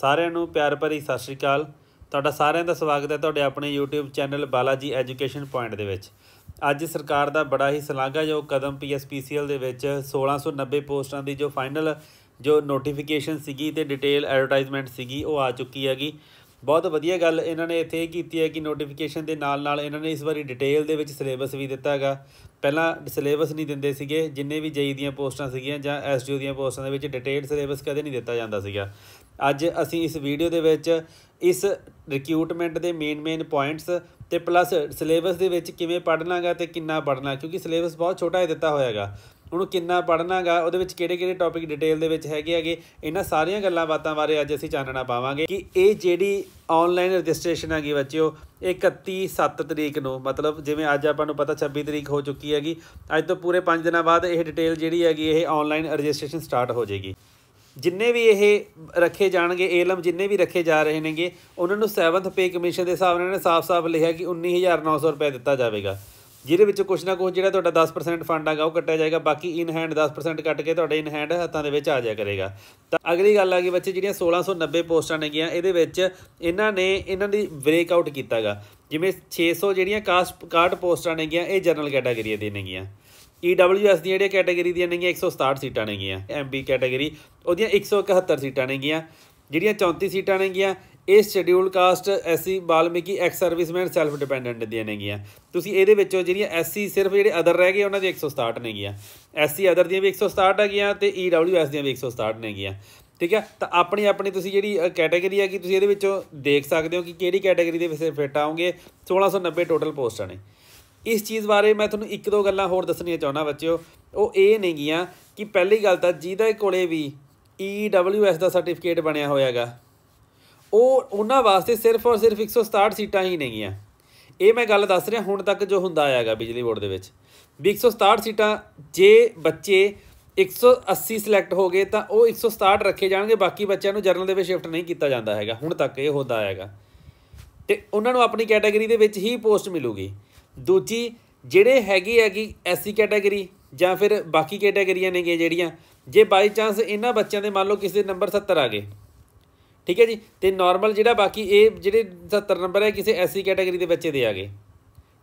ਸਾਰਿਆਂ ਨੂੰ ਪਿਆਰ ਭਰੀ ਸਤਿ ਸ਼੍ਰੀ ਅਕਾਲ ਤੁਹਾਡਾ ਸਾਰਿਆਂ ਦਾ ਸਵਾਗਤ ਹੈ ਤੁਹਾਡੇ ਆਪਣੇ YouTube channel Balaji education point ਦੇ ਵਿੱਚ ਅੱਜ ਸਰਕਾਰ ਦਾ ਬੜਾ ਹੀ ਸ਼ਲਾਘਾਯੋਗ ਕਦਮ ਪੀਐਸਪੀਸੀਐਲ ਦੇ ਵਿੱਚ 1690 ਪੋਸਟਾਂ ਦੀ ਜੋ ਫਾਈਨਲ ਜੋ ਨੋਟੀਫਿਕੇਸ਼ਨ ਸੀਗੀ ਤੇ ਡਿਟੇਲ ਐਡਵਰਟਾਈਜ਼ਮੈਂਟ ਸੀਗੀ ਉਹ ਆ ਚੁੱਕੀ ਹੈਗੀ ਬਹੁਤ ਵਧੀਆ ਗੱਲ ਇਹਨਾਂ ਨੇ ਇੱਥੇ ਇਹ ਕੀਤੀ ਹੈ ਕਿ ਨੋਟੀਫਿਕੇਸ਼ਨ ਦੇ ਨਾਲ ਨਾਲ ਇਹਨਾਂ ਨੇ ਇਸ ਵਾਰੀ ਡਿਟੇਲ ਦੇ ਵਿੱਚ ਸਿਲੇਬਸ ਵੀ ਦਿੱਤਾ ਹੈਗਾ ਪਹਿਲਾਂ ਸਿਲੇਬਸ ਨਹੀਂ ਦਿੰਦੇ ਸੀਗੇ ਜਿੰਨੇ ਵੀ ਜਈ ਦੀਆਂ ਪੋਸਟਾਂ ਸੀਗੀਆਂ ਜਾਂ ਐਸਡੀਓ ਦੀਆਂ ਪੋਸਟਾਂ ਦੇ ਵਿੱਚ ਡਿਟੇਲ ਸਿਲੇਬਸ ਕਦੇ ਨਹੀਂ ਦਿੱਤਾ ਜਾਂਦਾ ਸੀਗਾ ਅੱਜ ਅਸੀਂ ਇਸ ਵੀਡੀਓ ਦੇ ਵਿੱਚ ਇਸ ਰਿਕਰੂਟਮੈਂਟ ਦੇ ਮੇਨ ਮੇਨ ਪੁਆਇੰਟਸ ਤੇ ਪਲੱਸ ਸਿਲੇਬਸ ਦੇ ਵਿੱਚ ਕਿਵੇਂ ਪੜ੍ਹਨਾਗਾ ਤੇ ਕਿੰਨਾ ਪੜ੍ਹਨਾ ਕਿਉਂਕਿ ਸਿਲੇਬਸ ਬਹੁਤ ਛੋਟਾ ਹੀ ਦਿੱਤਾ ਹੋਇਆਗਾ ਉਹਨੂੰ ਕਿੰਨਾ ਪੜਨਾਗਾ ਉਹਦੇ ਵਿੱਚ ਕਿਹੜੇ-ਕਿਹੜੇ ਟੌਪਿਕ ਡਿਟੇਲ ਦੇ ਵਿੱਚ ਹੈਗੇ ਹੈਗੇ ਇਹਨਾਂ ਸਾਰੀਆਂ ਗੱਲਾਂ ਬਾਤਾਂ ਬਾਰੇ ਅੱਜ ਅਸੀਂ ਚਾਨਣਾ ਪਾਵਾਂਗੇ ਕਿ ਇਹ ਜਿਹੜੀ ਆਨਲਾਈਨ ਰਜਿਸਟ੍ਰੇਸ਼ਨ ਹੈਗੀ ਬੱਚਿਓ 31 7 ਤਰੀਕ ਨੂੰ ਮਤਲਬ ਜਿਵੇਂ ਅੱਜ ਆਪਾਂ ਨੂੰ ਪਤਾ 26 ਤਰੀਕ ਹੋ ਚੁੱਕੀ ਹੈਗੀ ਅੱਜ ਤੋਂ ਪੂਰੇ 5 ਦਿਨਾਂ ਬਾਅਦ ਇਹ ਡਿਟੇਲ ਜਿਹੜੀ ਹੈਗੀ ਇਹ ਆਨਲਾਈਨ ਰਜਿਸਟ੍ਰੇਸ਼ਨ ਸਟਾਰਟ ਹੋ ਜਾਏਗੀ ਜਿੰਨੇ ਵੀ ਇਹ ਰੱਖੇ ਜਾਣਗੇ ਏਲਮ ਜਿੰਨੇ ਵੀ ਰੱਖੇ ਜਾ ਰਹੇ ਨੇਗੇ ਉਹਨਾਂ ਨੂੰ 7th ਪੇ ਕਮਿਸ਼ਨ ਦੇ ਹਿਸਾਬ ਨਾਲ ਸਾਫ਼-ਸਾਫ਼ ਲਿਖਿਆ ਕਿ 19900 ਰੁਪਏ ਦਿੱਤਾ ਜਾਵੇਗਾ ਜਿਹਦੇ ਵਿੱਚ ਕੁਛ ਨਾ ਕੁਛ ਜਿਹੜਾ ਤੁਹਾਡਾ 10% ਫੰਡ ਆਗਾ ਉਹ ਕੱਟਿਆ ਜਾਏਗਾ ਬਾਕੀ ਇਨ ਹੈਂਡ 10% ਕੱਟ ਕੇ ਤੁਹਾਡੇ ਇਨ ਹੈਂਡ ਹੱਥਾਂ ਦੇ ਵਿੱਚ ਆ ਜਾਇਆ ਕਰੇਗਾ ਤਾਂ ਅਗਲੀ ਗੱਲ ਆ ਗਈ ਬੱਚੇ ਜਿਹੜੀਆਂ 1690 ਪੋਸਟਾਂ ਨੇਗੀਆਂ ਇਹਦੇ ਵਿੱਚ ਇਹਨਾਂ ਨੇ ਇਹਨਾਂ ਦੀ ਬ੍ਰੇਕ ਆਊਟ ਕੀਤਾਗਾ ਜਿਵੇਂ 600 ਜਿਹੜੀਆਂ ਕਾਸਟ ਕਾਰਡ ਪੋਸਟਾਂ ਨੇਗੀਆਂ ਇਹ ਜਨਰਲ ਕੈਟਾਗਰੀ ਦੀਆਂ ਨੇਗੀਆਂ ਈਡਬਲਯੂਐਸ e ਦੀ ਜਿਹੜੀ ਕੈਟਾਗਰੀ ਦੀਆਂ ਨੇਗੀਆਂ 167 ਸੀਟਾਂ ਨੇਗੀਆਂ ਐਮਬੀ ਕੈਟਾਗਰੀ ਉਹਦੀਆਂ 171 ਸੀਟਾਂ ਨੇਗੀਆਂ ਜਿਹੜੀਆਂ 34 ਸੀਟਾਂ ਨੇਗੀਆਂ ਇਸ schedule caste SC Balmiki ex serviceman self dependent ਦੀਆਂ ਨੇਗੀਆਂ ਤੁਸੀਂ ਇਹਦੇ ਵਿੱਚੋਂ ਜਿਹੜੀਆਂ ਐਸਸੀ ਸਿਰਫ ਜਿਹੜੇ ਅਦਰ ਰਹਿ ਗਏ ਉਹਨਾਂ ਦੀ 167 ਨੇਗੀਆਂ ਐਸਸੀ ਅਦਰ ਦੀਆਂ ਵੀ 167 ਹੈਗੀਆਂ ਤੇ ਈਡਬਲਯੂਐਸ e ਦੀਆਂ ਵੀ 167 ਨੇਗੀਆਂ ਠੀਕ ਹੈ ਤਾਂ ਆਪਣੀ ਆਪਣੀ ਤੁਸੀਂ ਜਿਹੜੀ ਕੈਟਾਗਰੀ ਕਿ ਤੁਸੀਂ ਇਹਦੇ ਵਿੱਚੋਂ ਦੇਖ ਸਕਦੇ ਹੋ ਕਿ ਕਿਹੜੀ ਕੈਟਾਗਰੀ ਦੇ ਵਿੱਚ ਫਿੱਟ ਆਉਂਗੇ 1690 ਟੋਟਲ ਪੋਸਟਾਂ ਨੇ ਇਸ ਚੀਜ਼ ਬਾਰੇ ਮੈਂ ਤੁਹਾਨੂੰ ਇੱਕ ਦੋ ਗੱਲਾਂ ਹੋਰ ਦੱਸਣੀਆਂ ਚਾਹੁੰਦਾ ਬੱਚਿਓ ਉਹ ਇਹ ਨੇਗੀਆਂ ਕਿ ਪਹਿਲੀ ਗੱਲ ਤਾਂ ਜਿਹਦੇ ਕੋਲੇ ਵੀ ਈਡਬਲਯੂਐਸ e ਦਾ ਸਰਟੀਫਿਕੇਟ ਬਣਿਆ ਹੋਇਆਗਾ ਉਹ ਉਹਨਾਂ ਵਾਸਤੇ ਸਿਰਫ ਔਰ ਸਿਰਫ 167 ਸੀਟਾਂ ਹੀ ਨੇਗੀਆਂ ਇਹ ਮੈਂ ਗੱਲ ਦੱਸ ਰਿਹਾ ਹੁਣ ਤੱਕ ਜੋ ਹੁੰਦਾ ਆਇਆਗਾ ਬਿਜਲੀ ਬੋਰਡ ਦੇ ਵਿੱਚ ਵੀ 167 ਸੀਟਾਂ ਜੇ ਬੱਚੇ 180 ਸਿਲੈਕਟ ਹੋ ਗਏ ਤਾਂ ਉਹ 167 ਰੱਖੇ ਜਾਣਗੇ ਬਾਕੀ ਬੱਚਿਆਂ ਨੂੰ ਜਰਨਲ ਦੇ ਵਿੱਚ ਸ਼ਿਫਟ ਨਹੀਂ ਕੀਤਾ ਜਾਂਦਾ ਹੈਗਾ ਹੁਣ ਤੱਕ ਇਹ ਹੁੰਦਾ ਆਇਆਗਾ ਤੇ ਉਹਨਾਂ ਨੂੰ ਆਪਣੀ ਕੈਟਾਗਰੀ ਦੇ ਵਿੱਚ ਹੀ ਪੋਸਟ ਮਿਲੂਗੀ ਦੂਜੀ ਜਿਹੜੇ ਹੈਗੇ ਹੈਗੀ ਐਸੀ ਐਸਸੀ ਕੈਟਾਗਰੀ ਜਾਂ ਫਿਰ ਬਾਕੀ ਕੈਟਾਗਰੀਆਂ ਨੇਗੇ ਜਿਹੜੀਆਂ ਜੇ ਬਾਈ ਚਾਂਸ ਇਹਨਾਂ ਬੱਚਿਆਂ ਦੇ ਮੰਨ ਲਓ ਕਿਸੇ ਨੰਬਰ 70 ਆ ਗਏ ਠੀਕ ਹੈ ਜੀ ਤੇ ਨਾਰਮਲ ਜਿਹੜਾ ਬਾਕੀ ਇਹ ਜਿਹੜੇ 70 ਨੰਬਰ ਹੈ ਕਿਸੇ ਐਸਸੀ ਕੈਟਾਗਰੀ ਦੇ ਬੱਚੇ ਦੇ ਆਗੇ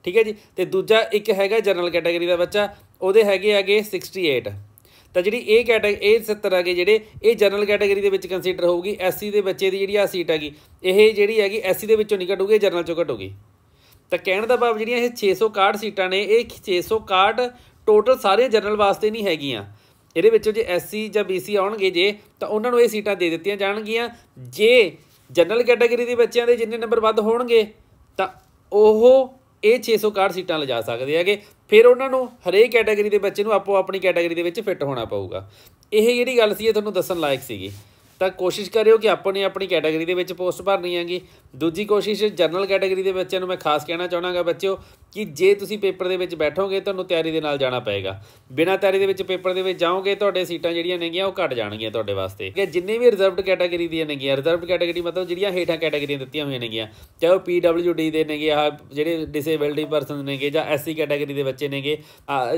ਠੀਕ ਹੈ ਜੀ ਤੇ ਦੂਜਾ ਇੱਕ ਹੈਗਾ ਜਨਰਲ ਕੈਟਾਗਰੀ ਦਾ ਬੱਚਾ ਉਹਦੇ ਹੈਗੇ ਆਗੇ 68 ਤਾਂ ਜਿਹੜੀ ਇਹ ਕੈਟਾਗਰੀ ਇਹ 70 ਆਗੇ ਜਿਹੜੇ ਇਹ ਜਨਰਲ ਕੈਟਾਗਰੀ ਦੇ ਵਿੱਚ ਕੰਸੀਡਰ ਹੋਊਗੀ ਐਸਸੀ ਦੇ ਬੱਚੇ ਦੀ ਜਿਹੜੀ ਆ ਸੀਟ ਹੈਗੀ ਇਹ ਜਿਹੜੀ ਹੈਗੀ ਐਸਸੀ ਦੇ ਵਿੱਚੋਂ ਨਹੀਂ ਘਟੂਗੀ ਜਨਰਲ ਚੋਂ ਘਟੂਗੀ ਤਾਂ ਕਹਿਣ ਦਾ ਭਾਵ ਜਿਹੜੀਆਂ ਇਹ 661 ਸੀਟਾਂ ਨੇ ਇਹ 661 ਟੋਟਲ ਸਾਰੇ ਜਨਰਲ ਵਾਸਤੇ ਨਹੀਂ ਹੈਗੀਆਂ ਇਹਦੇ ਵਿੱਚੋਂ ਜੇ ਐਸਸੀ ਜਾਂ ਬੀਸੀ ਆਉਣਗੇ ਜੇ ਤਾਂ ਉਹਨਾਂ ਨੂੰ ਇਹ ਸੀਟਾਂ ਦੇ ਦਿੱਤੀਆਂ ਜਾਣਗੀਆਂ ਜੇ ਜਨਰਲ ਕੈਟਾਗਰੀ ਦੇ ਬੱਚਿਆਂ ਦੇ ਜਿੰਨੇ ਨੰਬਰ ਵੱਧ ਹੋਣਗੇ ਤਾਂ ਉਹ ਇਹ 661 ਸੀਟਾਂ ਲਿਜਾ ਸਕਦੇ ਹੈਗੇ ਫਿਰ ਉਹਨਾਂ ਨੂੰ ਹਰੇਕ ਕੈਟਾਗਰੀ ਦੇ ਬੱਚੇ ਨੂੰ ਆਪੋ ਆਪਣੀ ਕੈਟਾਗਰੀ ਦੇ ਵਿੱਚ ਫਿੱਟ ਹੋਣਾ ਪਊਗਾ ਇਹ ਜਿਹੜੀ ਗੱਲ ਸੀ ਇਹ ਤੁਹਾਨੂੰ ਦੱਸਣ ਲਾਇਕ ਸੀਗੀ ਤਾਂ ਕੋਸ਼ਿਸ਼ ਕਰਿਓ ਕਿ ਆਪਣੀ ਆਪਣੀ ਕੈਟਾਗਰੀ ਦੇ ਵਿੱਚ ਪੋਸਟ ਭਰਨੀ ਹੈਗੀ ਦੂਜੀ ਕੋਸ਼ਿਸ਼ ਜਨਰਲ ਕੈਟਾਗਰੀ ਦੇ ਬੱਚਿਆਂ ਨੂੰ ਮੈਂ ਖਾਸ ਕਹਿਣਾ ਚਾਹਣਾਗਾ ਬੱਚਿਓ ਕਿ ਜੇ ਤੁਸੀਂ ਪੇਪਰ ਦੇ ਵਿੱਚ ਬੈਠੋਗੇ ਤੁਹਾਨੂੰ ਤਿਆਰੀ ਦੇ ਨਾਲ ਜਾਣਾ ਪਏਗਾ ਬਿਨਾਂ ਤਿਆਰੀ ਦੇ ਵਿੱਚ ਪੇਪਰ ਦੇ ਵਿੱਚ ਜਾਓਗੇ ਤੁਹਾਡੇ ਸੀਟਾਂ ਜਿਹੜੀਆਂ ਨੇਗੀਆਂ ਉਹ ਘਟ ਜਾਣਗੀਆਂ ਤੁਹਾਡੇ ਵਾਸਤੇ ਕਿ ਜਿੰਨੇ ਵੀ ਰਿਜ਼ਰਵਡ ਕੈਟਾਗਰੀ ਦੀਆਂ ਨੇਗੀਆਂ ਰਿਜ਼ਰਵਡ ਕੈਟਾਗਰੀ ਮਤਲਬ ਜਿਹੜੀਆਂ ਹੇਠਾਂ ਕੈਟਾਗਰੀਆਂ ਦਿੱਤੀਆਂ ਹੋਈਆਂ ਨੇਗੀਆਂ ਚਾਹੇ ਉਹ ਪੀਡਬਲਯੂਡੀ ਦੇ ਨੇਗੇ ਆ ਜਿਹੜੇ ਡਿਸੇਬਿਲਟੀ ਪਰਸਨ ਨੇਗੇ ਜਾਂ ਐਸਸੀ ਕੈਟਾਗਰੀ ਦੇ ਬੱਚੇ ਨੇਗੇ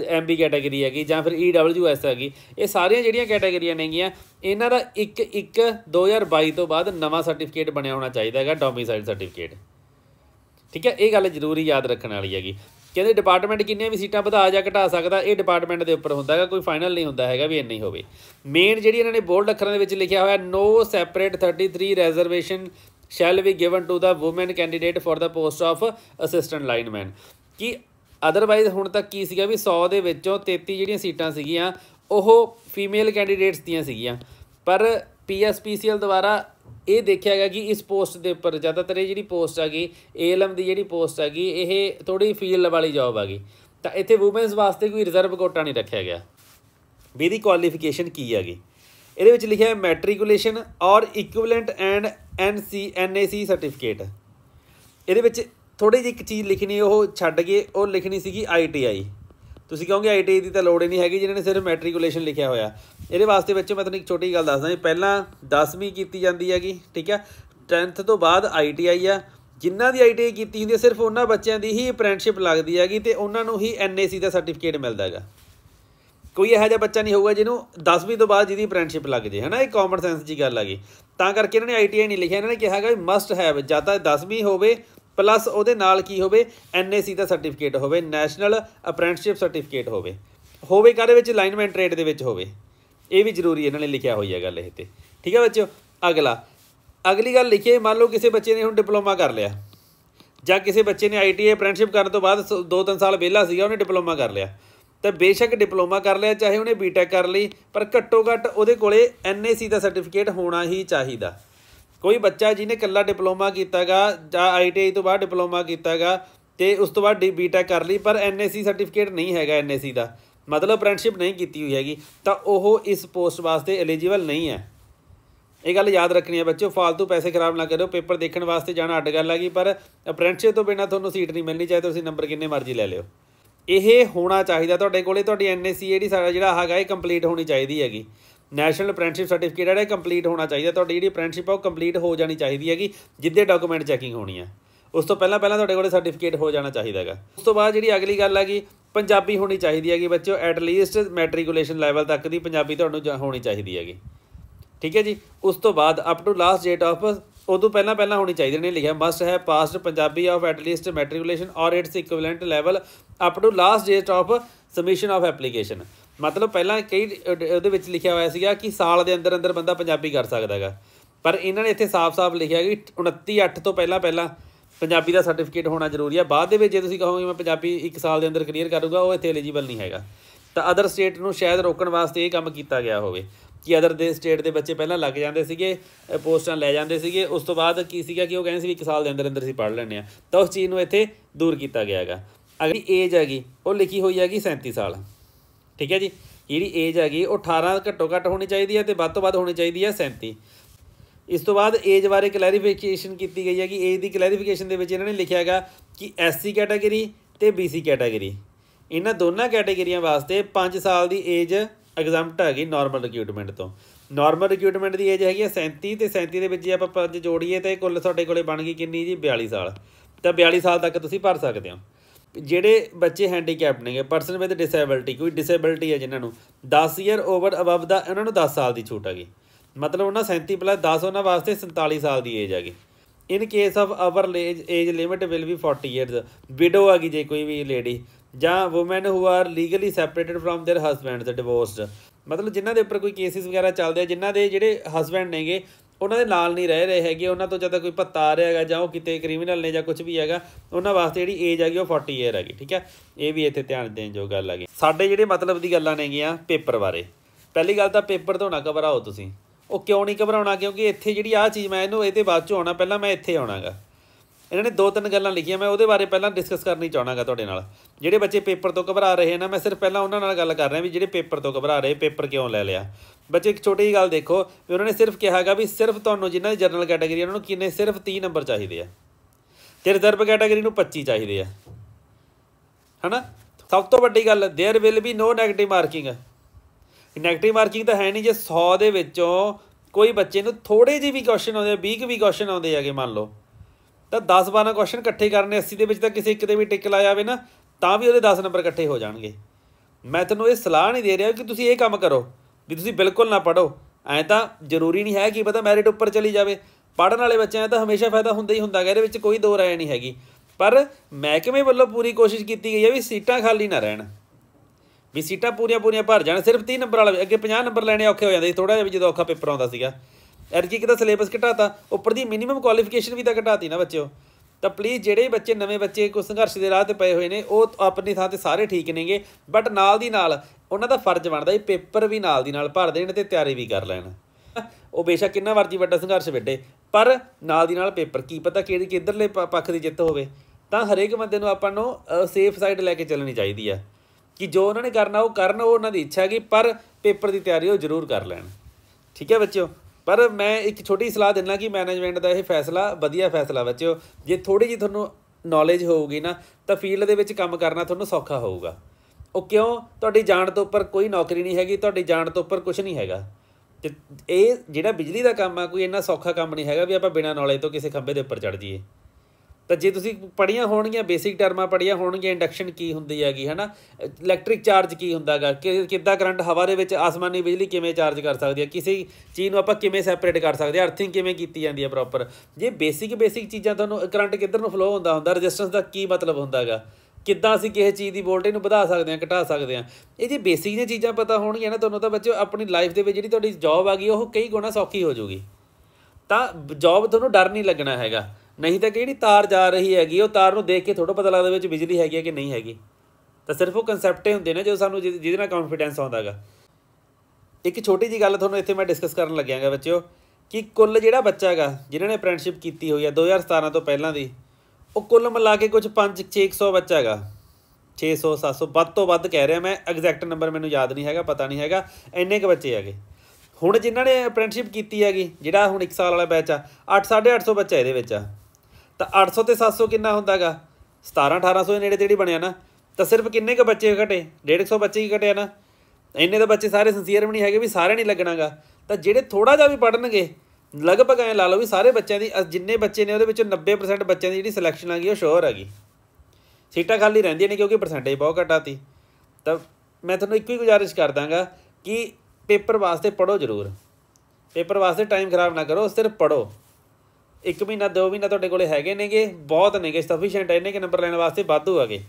ਐਮਬੀ ਕੈਟਾਗਰੀ ਹੈਗੀ ਜਾਂ ਫਿਰ ਈਡਬਲਯੂਐਸ ਹੈਗੀ ਇਹ ਸਾਰੀਆਂ ਜਿਹੜੀਆਂ ਕੈਟਾਗਰੀਆਂ ਨੇਗੀਆਂ ਇਹਨਾਂ ਦਾ ਇੱਕ ਇੱਕ ਇੱਕ 2022 ਤੋਂ ਬਾਅਦ ਨਵਾਂ ਸਰਟੀਫਿਕੇਟ ਬਣਿਆ ਹੋਣਾ ਚਾਹੀਦਾ ਹੈਗਾ ਡੋਮਿਸਾਈਲ ਸਰਟੀਫਿਕੇਟ ਠੀਕ ਹੈ ਇਹ ਗੱਲ ਜ਼ਰੂਰੀ ਯਾਦ ਰੱਖਣ ਵਾਲੀ ਹੈਗੀ ਕਹਿੰਦੇ ਡਿਪਾਰਟਮੈਂਟ ਕਿੰਨੀਆਂ ਵੀ ਸੀਟਾਂ ਵਧਾ ਜਾਂ ਘਟਾ ਸਕਦਾ ਇਹ ਡਿਪਾਰਟਮੈਂਟ ਦੇ ਉੱਪਰ ਹੁੰਦਾ ਹੈਗਾ ਕੋਈ ਫਾਈਨਲ ਨਹੀਂ ਹੁੰਦਾ ਹੈਗਾ ਵੀ ਇੰਨਾ ਹੀ ਹੋਵੇ ਮੇਨ ਜਿਹੜੀ ਇਹਨਾਂ ਨੇ ਬੋਲਡ ਅੱਖਰਾਂ ਦੇ ਵਿੱਚ ਲਿਖਿਆ ਹੋਇਆ no separate 33 reservation shall be given to the woman candidate for the post of assistant lineman ਕਿ ਅਦਰਵਾਈਜ਼ ਹੁਣ ਤੱਕ ਕੀ ਸੀਗਾ ਵੀ 100 ਦੇ ਵਿੱਚੋਂ 33 ਜਿਹੜੀਆਂ ਸੀਟਾਂ ਸੀਗੀਆਂ ਉਹ ਫੀਮੇਲ ਕੈਂਡੀਡੇਟਸ ਦੀਆਂ ਸੀਗੀਆਂ ਪਰ ਪੀਐਸਪੀਸੀਐਲ ਦੁਆਰਾ ਇਹ ਦੇਖਿਆ ਗਿਆ ਕਿ ਇਸ ਪੋਸਟ ਦੇ ਉੱਪਰ ਜ਼ਿਆਦਾਤਰ ਇਹ ਜਿਹੜੀ ਪੋਸਟ ਹੈਗੀ ਏਐਲਐਮ ਦੀ ਜਿਹੜੀ ਪੋਸਟ ਹੈਗੀ ਇਹ ਥੋੜੀ ਫੀਲਡ ਵਾਲੀ ਜੌਬ ਹੈਗੀ ਤਾਂ ਇੱਥੇ ਔਮਨਸ ਵਾਸਤੇ ਕੋਈ ਰਿਜ਼ਰਵ ਕੋਟਾ ਨਹੀਂ ਰੱਖਿਆ ਗਿਆ ਵੀ ਇਹਦੀ ਕੁਆਲੀਫਿਕੇਸ਼ਨ ਕੀ ਹੈਗੀ ਇਹਦੇ ਵਿੱਚ ਲਿਖਿਆ ਹੈ matriculation or equivalent and NC NAC certificate ਇਹਦੇ ਵਿੱਚ ਥੋੜੀ ਜਿਹੀ ਇੱਕ ਚੀਜ਼ ਲਿਖਣੀ ਉਹ ਛੱਡ ਗਏ ਉਹ ਲਿਖਣੀ ਸੀਗੀ ਆਈਟੀਆਈ ਤੁਸੀਂ ਕਹੋਗੇ ਆਈਟੀ ਦੀ ਤਾਂ ਲੋੜ ਹੀ ਨਹੀਂ ਹੈਗੀ ਜਿਨ੍ਹਾਂ ਨੇ ਸਿਰਫ ਮੈਟ੍ਰਿਕੂਲੇਸ਼ਨ ਲਿਖਿਆ ਹੋਇਆ ਇਹਦੇ ਵਾਸਤੇ ਵਿੱਚ ਮੈਂ ਤੁਹਾਨੂੰ ਇੱਕ ਛੋਟੀ ਗੱਲ ਦੱਸਦਾ ਜੀ ਪਹਿਲਾਂ 10ਵੀਂ ਕੀਤੀ ਜਾਂਦੀ ਹੈਗੀ ਠੀਕ ਹੈ 10th ਤੋਂ ਬਾਅਦ ਆਈਟੀਆਈ ਆ ਜਿਨ੍ਹਾਂ ਦੀ ਆਈਟੀਆਈ ਕੀਤੀ ਹੁੰਦੀ ਹੈ ਸਿਰਫ ਉਹਨਾਂ ਬੱਚਿਆਂ ਦੀ ਹੀ ਅਪ੍ਰੈਂਟਿਸ਼ਿਪ ਲੱਗਦੀ ਹੈਗੀ ਤੇ ਉਹਨਾਂ ਨੂੰ ਹੀ ਐਨਏਸੀ ਦਾ ਸਰਟੀਫਿਕੇਟ ਮਿਲਦਾ ਹੈਗਾ ਕੋਈ ਇਹੋ ਜਿਹਾ ਬੱਚਾ ਨਹੀਂ ਹੋਊਗਾ ਜਿਹਨੂੰ 10ਵੀਂ ਤੋਂ ਬਾਅਦ ਜਿਹਦੀ ਅਪ੍ਰੈਂਟਿਸ਼ਿਪ ਲੱਗ ਜੇ ਹਨਾ ਇਹ ਕਾਮਨ ਸੈਂਸ ਦੀ ਗੱਲ ਗਈ ਤਾਂ ਕਰਕੇ ਇਹਨਾਂ ਨੇ ਆਈਟੀਆਈ ਨਹੀਂ ਲਿਖਿਆ ਇਹਨਾਂ ਨੇ ਕਿਹਾ ਹੈਗਾ ਵੀ ਮਸਟ ਹੈਵ ਜਾਂ ਤਾਂ 10ਵੀਂ ਹੋਵੇ ਪਲੱਸ ਉਹਦੇ ਨਾਲ ਕੀ ਹੋਵੇ ਐਨਏਸੀ ਦਾ ਸਰਟੀਫਿਕੇਟ ਹੋਵੇ ਨੈਸ਼ਨਲ ਅਪ੍ਰੈਂਟਿਸਸ਼ਿਪ ਸਰਟੀਫਿਕੇਟ ਹੋਵੇ ਹੋਵੇ ਕਾਦੇ ਵਿੱਚ ਅਲਾਈਨਮੈਂਟ ਟ੍ਰੇਡ ਦੇ ਵਿੱਚ ਹੋਵੇ ਇਹ ਵੀ ਜ਼ਰੂਰੀ ਇਹਨਾਂ ਨੇ ਲਿਖਿਆ ਹੋਈ ਹੈ ਗੱਲ ਇਹ ਤੇ ਠੀਕ ਹੈ ਬੱਚਿਓ ਅਗਲਾ ਅਗਲੀ ਗੱਲ ਲਿਖੀ ਹੈ ਮੰਨ ਲਓ ਕਿਸੇ ਬੱਚੇ ਨੇ ਹੁਣ ਡਿਪਲੋਮਾ ਕਰ ਲਿਆ ਜਾਂ ਕਿਸੇ ਬੱਚੇ ਨੇ ਆਈਟੀਏ ਅਪ੍ਰੈਂਟਿਸਸ਼ਿਪ ਕਰਨ ਤੋਂ ਬਾਅਦ 2-3 ਸਾਲ ਵਿਹਲਾ ਸੀਗਾ ਉਹਨੇ ਡਿਪਲੋਮਾ ਕਰ ਲਿਆ ਤਾਂ ਬੇਸ਼ੱਕ ਡਿਪਲੋਮਾ ਕਰ ਲਿਆ ਚਾਹੇ ਉਹਨੇ ਬੀਟੈਕ ਕਰ ਲਈ ਪਰ ਘੱਟੋ ਘੱਟ ਉਹਦੇ ਕੋਲੇ ਐਨਏਸੀ ਦਾ ਸਰਟੀਫਿਕੇਟ ਹੋਣਾ ਹੀ ਚਾਹੀਦਾ ਕੋਈ ਬੱਚਾ ਜਿਹਨੇ ਕੱਲਾ ਡਿਪਲੋਮਾ ਕੀਤਾਗਾ ਜਾਂ ਆਈਟੀਆਈ ਤੋਂ ਬਾਅਦ ਡਿਪਲੋਮਾ ਕੀਤਾਗਾ ਤੇ ਉਸ ਤੋਂ ਬਾਅਦ ਬੀਟੈਕ ਕਰ ਲਈ ਪਰ ਐਨਏਸੀ ਸਰਟੀਫਿਕੇਟ ਨਹੀਂ ਹੈਗਾ ਐਨਏਸੀ ਦਾ ਮਤਲਬ ਅਪ੍ਰੈਂਟਿਸਸ਼ਿਪ ਨਹੀਂ ਕੀਤੀ ਹੋਈ ਹੈਗੀ ਤਾਂ ਉਹ ਇਸ ਪੋਸਟ ਵਾਸਤੇ ਐਲੀਜੀਬਲ ਨਹੀਂ ਹੈ ਇਹ ਗੱਲ ਯਾਦ ਰੱਖਣੀ ਹੈ ਬੱਚਿਓ ਫालतू ਪੈਸੇ ਖਰਾਬ ਨਾ ਕਰੋ ਪੇਪਰ ਦੇਖਣ ਵਾਸਤੇ ਜਾਣਾ ਅੱਡ ਗੱਲ ਹੈਗੀ ਪਰ ਅਪ੍ਰੈਂਟਿਸਸ਼ਿਪ ਤੋਂ ਬਿਨਾ ਤੁਹਾਨੂੰ ਸੀਟ ਨਹੀਂ ਮਿਲਣੀ ਚਾਹੇ ਤੁਸੀਂ ਨੰਬਰ ਕਿੰਨੇ ਮਰਜ਼ੀ ਲੈ ਲਿਓ ਇਹ ਹੋਣਾ ਚਾਹੀਦਾ ਤੁਹਾਡੇ ਕੋਲੇ ਤੁਹਾਡੀ ਐਨਏਸੀ ਜਿਹੜੀ ਸਾਡਾ ਜਿਹੜਾ ਹੈਗਾ ਇਹ ਕੰਪਲੀਟ ਹੋਣੀ ਚਾਹੀਦੀ ਹੈਗੀ ਨੈਸ਼ਨਲ ਅਪ੍ਰੈਂਟਿਸਸ਼ਿਪ ਸਰਟੀਫਿਕੇਟ ਜਿਹੜਾ ਕੰਪਲੀਟ ਹੋਣਾ ਚਾਹੀਦਾ ਤੁਹਾਡੀ ਜਿਹੜੀ ਅਪ੍ਰੈਂਟਿਸਸ਼ਿਪ ਆ ਉਹ ਕੰਪਲੀਟ ਹੋ ਜਾਣੀ ਚਾਹੀਦੀ ਹੈਗੀ ਜਿੱਦੇ ਡਾਕੂਮੈਂਟ ਚੈਕਿੰਗ ਹੋਣੀ ਹੈ ਉਸ ਤੋਂ ਪਹਿਲਾਂ ਪਹਿਲਾਂ ਤੁਹਾਡੇ ਕੋਲੇ ਸਰਟੀਫਿਕੇਟ ਹੋ ਜਾਣਾ ਚਾਹੀਦਾ ਹੈਗਾ ਉਸ ਤੋਂ ਬਾਅਦ ਜਿਹੜੀ ਅਗਲੀ ਗੱਲ ਹੈਗੀ ਪੰਜਾਬੀ ਹੋਣੀ ਚਾਹੀਦੀ ਹੈਗੀ ਬੱਚਿਓ ਐਟ ਲੀਸਟ ਮੈਟ੍ਰਿਕੂਲੇਸ਼ਨ ਲੈਵਲ ਤੱਕ ਦੀ ਪੰਜਾਬੀ ਤੁਹਾਨੂੰ ਹੋਣੀ ਚਾਹੀਦੀ ਹੈਗੀ ਠੀਕ ਹੈ ਜੀ ਉਸ ਤੋਂ ਬਾਅਦ up to last date of ਉਦੋਂ ਪਹਿਲਾਂ ਪਹਿਲਾਂ ਹੋਣੀ ਚਾਹੀਦੀ ਨੇ ਲਿਖਿਆ must have passed Punjabi of at least matriculation or its equivalent level up to last date of submission of application ਮਤਲਬ ਪਹਿਲਾਂ ਕਈ ਉਹਦੇ ਵਿੱਚ ਲਿਖਿਆ ਹੋਇਆ ਸੀਗਾ ਕਿ ਸਾਲ ਦੇ ਅੰਦਰ ਅੰਦਰ ਬੰਦਾ ਪੰਜਾਬੀ ਕਰ ਸਕਦਾ ਹੈਗਾ ਪਰ ਇਹਨਾਂ ਨੇ ਇੱਥੇ ਸਾਫ਼-ਸਾਫ਼ ਲਿਖਿਆ ਕਿ 29 8 ਤੋਂ ਪਹਿਲਾਂ ਪਹਿਲਾਂ ਪੰਜਾਬੀ ਦਾ ਸਰਟੀਫਿਕੇਟ ਹੋਣਾ ਜ਼ਰੂਰੀ ਹੈ ਬਾਅਦ ਦੇ ਵਿੱਚ ਜੇ ਤੁਸੀਂ ਕਹੋਗੇ ਮੈਂ ਪੰਜਾਬੀ 1 ਸਾਲ ਦੇ ਅੰਦਰ ਕਲੀਅਰ ਕਰੂਗਾ ਉਹ ਇੱਥੇ ਐਲੀਜੀਬਲ ਨਹੀਂ ਹੈਗਾ ਤਾਂ ਅਦਰ ਸਟੇਟ ਨੂੰ ਸ਼ਾਇਦ ਰੋਕਣ ਵਾਸਤੇ ਇਹ ਕੰਮ ਕੀਤਾ ਗਿਆ ਹੋਵੇ ਕਿ ਅਦਰ ਦੇ ਸਟੇਟ ਦੇ ਬੱਚੇ ਪਹਿਲਾਂ ਲੱਗ ਜਾਂਦੇ ਸੀਗੇ ਪੋਸਟਾਂ ਲੈ ਜਾਂਦੇ ਸੀਗੇ ਉਸ ਤੋਂ ਬਾਅਦ ਕੀ ਸੀਗਾ ਕਿ ਉਹ ਕਹਿੰਦੇ ਸੀ ਵੀ 1 ਸਾਲ ਦੇ ਅੰਦਰ ਅੰਦਰ ਅਸੀਂ ਪੜ੍ਹ ਲੈਣੇ ਆ ਤਾਂ ਉਸ ਚੀਜ਼ ਨੂੰ ਇੱਥੇ ਦੂਰ ਕੀਤਾ ਗਿਆ ਹੈਗਾ ਅਗਲੀ ਏਜ ਹੈਗੀ ਉਹ ਲਿਖੀ ਹੋਈ ਹੈਗੀ 37 ਸਾਲ ਠੀਕ ਹੈ ਜੀ ਇਹਦੀ ਏਜ ਹੈਗੀ ਉਹ 18 ਘੱਟੋ ਘੱਟ ਹੋਣੀ ਚਾਹੀਦੀ ਹੈ ਤੇ ਵੱਧ ਤੋਂ ਵੱਧ ਹੋਣੀ ਚਾਹੀਦੀ ਹੈ 37 ਇਸ ਤੋਂ ਬਾਅਦ ਏਜ ਬਾਰੇ ਕਲੈਰੀਫਿਕੇਸ਼ਨ ਕੀਤੀ ਗਈ ਹੈ ਕਿ ਏਜ ਦੀ ਕਲੈਰੀਫਿਕੇਸ਼ਨ ਦੇ ਵਿੱਚ ਇਹਨਾਂ ਨੇ ਲਿਖਿਆ ਹੈਗਾ ਕਿ ਐਸਸੀ ਕੈਟਾਗਰੀ ਤੇ ਬੀਸੀ ਕੈਟਾਗਰੀ ਇਹਨਾਂ ਦੋਨਾਂ ਕੈਟਾਗਰੀਆਂ ਵਾਸਤੇ 5 ਸਾਲ ਦੀ ਏਜ ਐਗਜ਼ੈਂਪਟ ਹੈਗੀ ਨਾਰਮਲ ਰਿਕਰੂਟਮੈਂਟ ਤੋਂ ਨਾਰਮਲ ਰਿਕਰੂਟਮੈਂਟ ਦੀ ਏਜ ਹੈਗੀ ਹੈ 37 ਤੇ 37 ਦੇ ਵਿੱਚ ਜੇ ਆਪਾਂ ਪੰਜ ਜੋੜੀਏ ਤਾਂ ਇਹ ਕੁੱਲ ਤੁਹਾਡੇ ਕੋਲੇ ਬਣ ਗਈ ਕਿੰਨੀ ਜੀ 42 ਸਾਲ ਤਾਂ 42 ਸਾਲ ਤੱਕ ਤੁਸੀਂ ਭਰ ਸਕਦੇ ਹੋ ਜਿਹੜੇ ਬੱਚੇ ਹੈਂਡੀਕੈਪ ਨੇਗੇ ਪਰਸਨ ਵਿਦ ਡਿਸੇਬਿਲਟੀ ਕੋਈ ਡਿਸੇਬਿਲਟੀ ਹੈ ਜਿਨ੍ਹਾਂ ਨੂੰ 10 ਇਅਰ ਓਵਰ ਅਬਵ ਦਾ ਉਹਨਾਂ ਨੂੰ 10 ਸਾਲ ਦੀ ਛੋਟ ਹੈਗੀ ਮਤਲਬ ਉਹਨਾਂ 37 ਪਲੱਸ 10 ਉਹਨਾਂ ਵਾਸਤੇ 47 ਸਾਲ ਦੀ ਏਜ ਹੈਗੀ in case of our age limit will be 40 years widow ਆਗੀ ਜੇ ਕੋਈ ਵੀ ਲੇਡੀ ਜਾਂ woman who are legally separated from their husbands divorced ਮਤਲਬ ਜਿਨ੍ਹਾਂ ਦੇ ਉੱਪਰ ਕੋਈ ਕੇਸਿਸ ਵਗੈਰਾ ਚੱਲਦੇ ਆ ਜਿਨ੍ਹਾਂ ਦੇ ਜਿਹੜੇ ਹਸਬੈਂਡ ਨੇਗੇ ਉਹਨਾਂ ਦੇ ਨਾਲ ਨਹੀਂ ਰਹਿ ਰਹੇ ਹੈਗੇ ਉਹਨਾਂ ਤੋਂ ਜਦ ਕੋਈ ਪਤਾ ਆ ਰਿਹਾ ਹੈਗਾ ਜਾਂ ਉਹ ਕਿਤੇ ਕ੍ਰਿਮੀਨਲ ਨੇ ਜਾਂ ਕੁਝ ਵੀ ਹੈਗਾ ਉਹਨਾਂ ਵਾਸਤੇ ਜਿਹੜੀ ਏਜ ਹੈਗੀ ਉਹ 40 ਇਅਰ ਹੈਗੀ ਠੀਕ ਹੈ ਇਹ ਵੀ ਇੱਥੇ ਧਿਆਨ ਦੇਣ ਜੋ ਗੱਲ ਹੈਗੀ ਸਾਡੇ ਜਿਹੜੇ ਮਤਲਬ ਦੀ ਗੱਲਾਂ ਨੇਗੀਆਂ ਪੇਪਰ ਬਾਰੇ ਪਹਿਲੀ ਗੱਲ ਤਾਂ ਪੇਪਰ ਤੋਂ ਨਾ ਘਬਰਾਓ ਤੁਸੀਂ ਉਹ ਕਿਉਂ ਨਹੀਂ ਘਬਰਾਉਣਾ ਕਿਉਂਕਿ ਇੱਥੇ ਜਿਹੜੀ ਆ ਚੀਜ਼ ਮੈਂ ਇਹਨੂੰ ਇਹਦੇ ਬਾਅਦ ਚ ਆਉਣਾ ਪਹਿਲਾਂ ਮੈਂ ਇੱਥੇ ਆਉਣਾਗਾ ਇਹਨਾਂ ਨੇ ਦੋ ਤਿੰਨ ਗੱਲਾਂ ਲਿਖੀਆਂ ਮੈਂ ਉਹਦੇ ਬਾਰੇ ਪਹਿਲਾਂ ਡਿਸਕਸ ਕਰਨੀ ਚਾਹਣਾਗਾ ਤੁਹਾਡੇ ਨਾਲ ਜਿਹੜੇ ਬੱਚੇ ਪੇਪਰ ਤੋਂ ਘਬਰਾ ਰਹੇ ਨੇ ਮੈਂ ਸਿਰਫ ਪਹਿਲਾਂ ਉਹਨਾਂ ਨਾਲ ਗੱਲ ਕਰ ਰਿਹਾ ਵੀ ਜਿਹੜੇ ਪੇਪਰ ਤੋਂ ਘਬਰਾ ਰਹੇ ਪੇਪਰ ਕਿਉਂ ਲੈ ਲਿਆ ਬੱਚੇ ਇੱਕ ਛੋਟੀ ਜੀ ਗੱਲ ਦੇਖੋ ਵੀ ਉਹਨਾਂ ਨੇ ਸਿਰਫ ਕਿਹਾਗਾ ਵੀ ਸਿਰਫ ਤੁਹਾਨੂੰ ਜਿਨ੍ਹਾਂ ਦੀ ਜਨਰਲ ਕੈਟਾਗਰੀ ਉਹਨਾਂ ਨੂੰ ਕਿੰਨੇ ਸਿਰਫ 30 ਨੰਬਰ ਚਾਹੀਦੇ ਆ ਤੇ ਰਿਜ਼ਰਵ ਕੈਟਾਗਰੀ ਨੂੰ 25 ਚਾਹੀਦੇ ਆ ਹਨਾ ਸਭ ਤੋਂ ਵੱਡੀ ਗੱਲ there will be no negative marking negative marking ਤਾਂ ਹੈ ਨਹੀਂ ਜੇ 100 ਦੇ ਵਿੱਚੋਂ ਕੋਈ ਬੱਚੇ ਨੂੰ ਥੋੜੇ ਜਿਹੀ ਵੀ ਕੁਐਸਚਨ ਆਉਂਦੇ ਆ 20 ਵੀ ਕੁਐਸਚਨ ਆਉਂਦੇ ਆਗੇ ਮੰਨ ਲਓ ਤਾਂ 10-12 ਕੁਐਸਚਨ ਇਕੱਠੇ ਕਰਨੇ 80 ਦੇ ਵਿੱਚ ਤਾਂ ਕਿਸੇ ਇੱਕ ਦੇ ਵੀ ਟਿਕ ਲਾ ਜਾਵੇ ਨਾ ਤਾਂ ਵੀ ਉਹਦੇ 10 ਨੰਬਰ ਇਕੱਠੇ ਹੋ ਜਾਣਗੇ ਮੈਂ ਤੁਹਾਨੂੰ ਇਹ ਸਲਾਹ ਨਹੀਂ ਦੇ ਰਿਹਾ ਕਿ ਤੁਸੀਂ ਇਹ ਕੰਮ ਕਰੋ ਵੀ ਤੁਸੀਂ ਬਿਲਕੁਲ ਨਾ ਪੜੋ ਐ ਤਾਂ ਜ਼ਰੂਰੀ ਨਹੀਂ ਹੈ ਕਿ ਪਤਾ ਮੈਰਿਟ ਉੱਪਰ ਚਲੀ ਜਾਵੇ ਪੜਨ ਵਾਲੇ ਬੱਚਿਆਂ ਦਾ ਹਮੇਸ਼ਾ ਫਾਇਦਾ ਹੁੰਦਾ ਹੀ ਹੁੰਦਾ ਹੈ ਇਹਦੇ ਵਿੱਚ ਕੋਈ ਦੋ ਰਾਏ ਨਹੀਂ ਹੈਗੀ ਪਰ ਮਹਿਕਮੇ ਵੱਲੋਂ ਪੂਰੀ ਕੋਸ਼ਿਸ਼ ਕੀਤੀ ਗਈ ਹੈ ਵੀ ਸੀਟਾਂ ਖਾਲੀ ਨਾ ਰਹਿਣ ਵੀ ਸੀਟਾਂ ਪੂਰੀਆਂ ਪੂਰੀਆਂ ਭਰ ਜਾਣ ਸਿਰਫ 30 ਨੰਬਰ ਵਾਲੇ ਅੱਗੇ 50 ਨੰਬਰ ਲੈਣੇ ਔਖੇ ਹੋ ਜਾਂਦੇ ਸੀ ਥੋੜਾ ਜਿਹਾ ਵੀ ਜਦੋਂ ਔਖਾ ਪੇਪਰ ਆਉਂਦਾ ਸੀਗਾ ਐਰਕੀ ਕਿਤਾ ਸਿਲੇਬਸ ਘਟਾਤਾ ਉੱਪਰ ਦੀ ਮਿਨੀਮਮ ਕੁਆਲੀਫਿਕੇਸ਼ਨ ਵੀ ਤਾਂ ਘਟਾਤੀ ਨਾ ਬੱਚਿਓ ਤਾਂ ਪਲੀਜ਼ ਜਿਹੜੇ ਬੱਚੇ ਨਵੇਂ ਬੱਚੇ ਕੋ ਸੰਘਰਸ਼ ਦੇ ਰਾਹ ਤੇ ਪਏ ਹੋਏ ਨੇ ਉਹ ਆਪਣੀ ਥਾਂ ਤੇ ਸਾਰੇ ਠੀਕ ਨੇਗੇ ਬਟ ਨਾਲ ਦੀ ਨਾਲ ਉਹਨਾਂ ਦਾ ਫਰਜ਼ ਬਣਦਾ ਇਹ ਪੇਪਰ ਵੀ ਨਾਲ ਦੀ ਨਾਲ ਭਰ ਦੇਣ ਤੇ ਤਿਆਰੀ ਵੀ ਕਰ ਲੈਣ ਉਹ ਬੇਸ਼ੱਕ ਕਿੰਨਾ ਵਰਜੀ ਵੱਡਾ ਸੰਘਰਸ਼ ਵਿੱਢੇ ਪਰ ਨਾਲ ਦੀ ਨਾਲ ਪੇਪਰ ਕੀ ਪਤਾ ਕਿਹੜੀ ਕਿੱਧਰਲੇ ਪੱਖ ਦੀ ਜਿੱਤ ਹੋਵੇ ਤਾਂ ਹਰੇਕ ਬੰਦੇ ਨੂੰ ਆਪਾਂ ਨੂੰ ਸੇਫ ਸਾਈਡ ਲੈ ਕੇ ਚੱਲਣੀ ਚਾਹੀਦੀ ਆ ਕਿ ਜੋ ਉਹਨਾਂ ਨੇ ਕਰਨਾ ਉਹ ਕਰਨ ਉਹ ਉਹਨਾਂ ਦੀ ਇੱਛਾ ਹੈਗੀ ਪਰ ਪੇਪਰ ਦੀ ਤਿਆਰੀ ਉਹ ਜ਼ਰੂਰ ਕਰ ਲੈਣ ਠੀਕ ਹੈ ਬੱਚਿਓ ਪਰ ਮੈਂ ਇੱਕ ਛੋਟੀ ਸਲਾਹ ਦਿੰਦਾ ਕਿ ਮੈਨੇਜਮੈਂਟ ਦਾ ਇਹ ਫੈਸਲਾ ਵਧੀਆ ਫੈਸਲਾ ਬੱਚਿਓ ਜੇ ਥੋੜੀ ਜੀ ਤੁਹਾਨੂੰ ਨੌਲੇਜ ਹੋਊਗੀ ਨਾ ਤਾਂ ਫੀਲਡ ਦੇ ਵਿੱਚ ਕੰਮ ਕਰਨਾ ਤੁਹਾਨੂੰ ਸੌਖਾ ਹੋਊਗਾ ਉਹ ਕਿਉਂ ਤੁਹਾਡੀ ਜਾਣ ਤੋਂ ਉੱਪਰ ਕੋਈ ਨੌਕਰੀ ਨਹੀਂ ਹੈਗੀ ਤੁਹਾਡੀ ਜਾਣ ਤੋਂ ਉੱਪਰ ਕੁਝ ਨਹੀਂ ਹੈਗਾ ਤੇ ਇਹ ਜਿਹੜਾ ਬਿਜਲੀ ਦਾ ਕੰਮ ਆ ਕੋਈ ਇੰਨਾ ਸੌਖਾ ਕੰਮ ਨਹੀਂ ਹੈਗਾ ਵੀ ਆਪਾਂ ਬਿਨਾਂ ਨੌਲੇਜ ਤੋਂ ਕਿਸੇ ਖੰਭੇ ਦੇ ਉੱਪਰ ਚੜ ਜਾਈਏ ਤਾਂ ਜੇ ਤੁਸੀਂ ਪੜੀਆਂ ਹੋਣਗੀਆਂ ਬੇਸਿਕ ਟਰਮਾਂ ਪੜੀਆਂ ਹੋਣਗੀਆਂ ਇੰਡਕਸ਼ਨ ਕੀ ਹੁੰਦੀ ਹੈਗੀ ਹਨਾ ਇਲੈਕਟ੍ਰਿਕ ਚਾਰਜ ਕੀ ਹੁੰਦਾਗਾ ਕਿੱਦਾਂ ਕਰੰਟ ਹਵਾ ਦੇ ਵਿੱਚ ਆਸਮਾਨੀ ਬਿਜਲੀ ਕਿਵੇਂ ਚਾਰਜ ਕਰ ਸਕਦੀ ਹੈ ਕਿਸੇ ਚੀਜ਼ ਨੂੰ ਆਪਾਂ ਕਿਵੇਂ ਸੈਪਰੇਟ ਕਰ ਸਕਦੇ ਹਾਂ ਅਰਥਿੰਗ ਕਿਵੇਂ ਕੀਤੀ ਜਾਂਦੀ ਹੈ ਪ੍ਰੋਪਰ ਜੇ ਬੇਸਿਕ ਬੇਸਿਕ ਚੀਜ਼ਾਂ ਤੁਹਾਨੂੰ ਕਰੰਟ ਕਿੱਧਰ ਨੂੰ ਫਲੋ ਹੁੰਦਾ ਹੁੰਦਾ ਰੈਜ਼ਿਸਟੈਂਸ ਦਾ ਕੀ ਮਤਲਬ ਹੁੰਦਾਗਾ ਕਿੱਦਾਂ ਅਸੀਂ ਕਿਸੇ ਚੀਜ਼ ਦੀ ਵੋਲਟੇਜ ਨੂੰ ਵਧਾ ਸਕਦੇ ਹਾਂ ਘਟਾ ਸਕਦੇ ਹਾਂ ਇਹ ਜੇ ਬੇਸਿਕ ਜਿਹੇ ਚੀਜ਼ਾਂ ਪਤਾ ਹੋਣਗੀਆਂ ਨਾ ਤੁਹਾਨੂੰ ਤਾਂ ਬੱਚੋ ਆਪਣੀ ਲਾਈਫ ਦੇ ਵਿੱਚ ਜਿਹੜੀ ਤੁਹਾਡੀ ਜੌਬ ਆ ਗਈ ਉਹ ਕਈ ਗੁਣਾ ਸੌਖੀ ਹੋ ਜਾਊਗੀ ਤਾਂ ਜੌਬ ਤੁਹਾਨੂੰ ਡਰ ਨਹੀਂ ਲੱਗਣਾ ਹੈਗਾ ਨਹੀਂ ਤਾਂ ਜਿਹੜੀ ਤਾਰ ਜਾ ਰਹੀ ਹੈਗੀ ਉਹ ਤਾਰ ਨੂੰ ਦੇਖ ਕੇ ਥੋੜਾ ਪਤਾ ਲੱਗਦਾ ਵਿੱਚ ਬਿਜਲੀ ਹੈਗੀ ਹੈ ਕਿ ਨਹੀਂ ਹੈਗੀ ਤਾਂ ਸਿਰਫ ਉਹ ਕਨਸੈਪਟ ਹੀ ਹੁੰਦੇ ਨੇ ਜੋ ਸਾਨੂੰ ਜਿਹਦੇ ਨਾਲ ਕੌਨਫੀਡੈਂਸ ਆਉਂਦਾਗਾ ਇੱਕ ਛੋਟੀ ਜੀ ਗੱਲ ਤੁਹਾਨੂੰ ਇੱਥੇ ਮੈਂ ਡਿਸਕਸ ਕਰਨ ਲੱਗਿਆਗਾ ਬੱਚਿਓ ਕਿ ਕੁੱਲ ਜਿਹੜਾ ਬੱਚਾ ਹੈਗਾ ਜਿਨ੍ਹਾਂ ਨੇ ਫਰੈਂਡਸ਼ਿਪ ਕੀਤੀ ਹੋਈ ਹੈ 2017 ਤੋਂ ਪਹਿਲਾਂ ਦੀ ਉਹ ਕੁੱਲ ਮਿਲਾ ਕੇ ਕੁਝ 5 600 ਬੱਚਾ ਹੈਗਾ 600 700 ਵੱਧ ਤੋਂ ਵੱਧ ਕਹਿ ਰਿਹਾ ਮੈਂ ਐਗਜ਼ੈਕਟ ਨੰਬਰ ਮੈਨੂੰ ਯਾਦ ਨਹੀਂ ਹੈਗਾ ਪਤਾ ਨਹੀਂ ਹੈਗਾ ਇੰਨੇ ਕੁ ਬੱਚੇ ਹੈਗੇ ਹੁਣ ਜਿਨ੍ਹਾਂ ਨੇ ਅਪ੍ਰੈਂਟਿਸ਼ਿਪ ਕੀਤੀ ਹੈਗੀ ਜਿਹੜਾ ਹੁਣ 1 ਸਾਲ ਵਾਲਾ ਬੈਚ ਆ 8 850 ਬੱਚਾ ਇਹਦੇ ਵਿੱਚ ਆ ਤਾਂ 800 ਤੇ 700 ਕਿੰਨਾ ਹੁੰਦਾਗਾ 17 1800 ਦੇ ਨੇੜੇ ਤੇੜੀ ਬਣਿਆ ਨਾ ਤਾਂ ਸਿਰਫ ਕਿੰਨੇ ਕ ਬੱਚੇ ਘਟੇ 150 ਬੱਚੇ ਹੀ ਘਟਿਆ ਨਾ ਇੰਨੇ ਤਾਂ ਬੱਚੇ ਸਾਰੇ ਸੰਸੀਅਰ ਵੀ ਨਹੀਂ ਹੈਗੇ ਵੀ ਸਾਰੇ ਨਹੀਂ ਲੱਗਣਾਗਾ ਤਾਂ ਜਿਹੜੇ ਥੋੜਾ ਜਿਹਾ ਵੀ ਪੜਨਗੇ ਲਗਭਗ ਐ ਲਾ ਲਓ ਵੀ ਸਾਰੇ ਬੱਚਿਆਂ ਦੀ ਜਿੰਨੇ ਬੱਚੇ ਨੇ ਉਹਦੇ ਵਿੱਚੋਂ 90% ਬੱਚਿਆਂ ਦੀ ਜਿਹੜੀ ਸਿਲੈਕਸ਼ਨ ਆ ਗਈ ਉਹ ਸ਼ੋਰ ਹੈਗੀ ਸੀਟਾਂ ਖਾਲੀ ਰਹਿੰਦੀਆਂ ਨੇ ਕਿਉਂਕਿ ਪਰਸੈਂਟੇਜ ਬਹੁਤ ਘਟ ਆਤੀ ਤਾਂ ਮੈਂ ਤੁਹਾਨੂੰ ਇੱਕੋ ਹੀ ਗੁਜ਼ਾਰਿਸ਼ ਕਰ ਦਾਂਗਾ ਕਿ ਪੇਪਰ ਵਾਸਤੇ ਪੜੋ ਜ਼ਰੂਰ ਪੇਪਰ ਵਾਸਤੇ ਟਾਈਮ ਖਰਾਬ ਨਾ ਕਰੋ ਸਿਰਫ ਪੜੋ ਇੱਕ ਮਹੀਨਾ ਦੋ ਮਹੀਨਾ ਤੁਹਾਡੇ ਕੋਲੇ ਹੈਗੇ ਨੇਗੇ ਬਹੁਤ ਨੇਗੇ ਸਫੀਸ਼ੀਐਂਟ ਹੈ ਕਿ ਨੰਬਰ ਲੈਣ ਵਾਸਤੇ ਵਾਧੂ ਆਗੇ